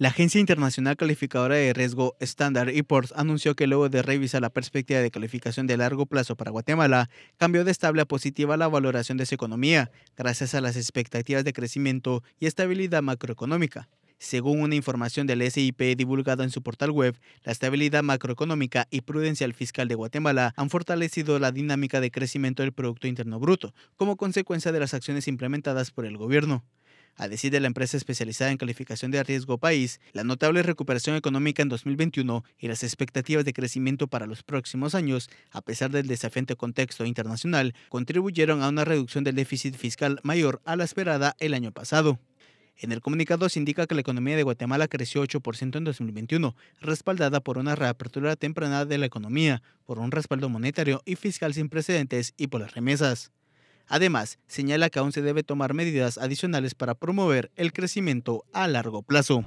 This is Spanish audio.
La Agencia Internacional Calificadora de Riesgo Standard Poor's anunció que luego de revisar la perspectiva de calificación de largo plazo para Guatemala, cambió de estable a positiva la valoración de su economía, gracias a las expectativas de crecimiento y estabilidad macroeconómica. Según una información del SIP divulgada en su portal web, la estabilidad macroeconómica y prudencial fiscal de Guatemala han fortalecido la dinámica de crecimiento del Producto Interno Bruto como consecuencia de las acciones implementadas por el gobierno. A decir de la empresa especializada en calificación de riesgo país, la notable recuperación económica en 2021 y las expectativas de crecimiento para los próximos años, a pesar del desafiante contexto internacional, contribuyeron a una reducción del déficit fiscal mayor a la esperada el año pasado. En el comunicado se indica que la economía de Guatemala creció 8% en 2021, respaldada por una reapertura temprana de la economía, por un respaldo monetario y fiscal sin precedentes y por las remesas. Además, señala que aún se debe tomar medidas adicionales para promover el crecimiento a largo plazo.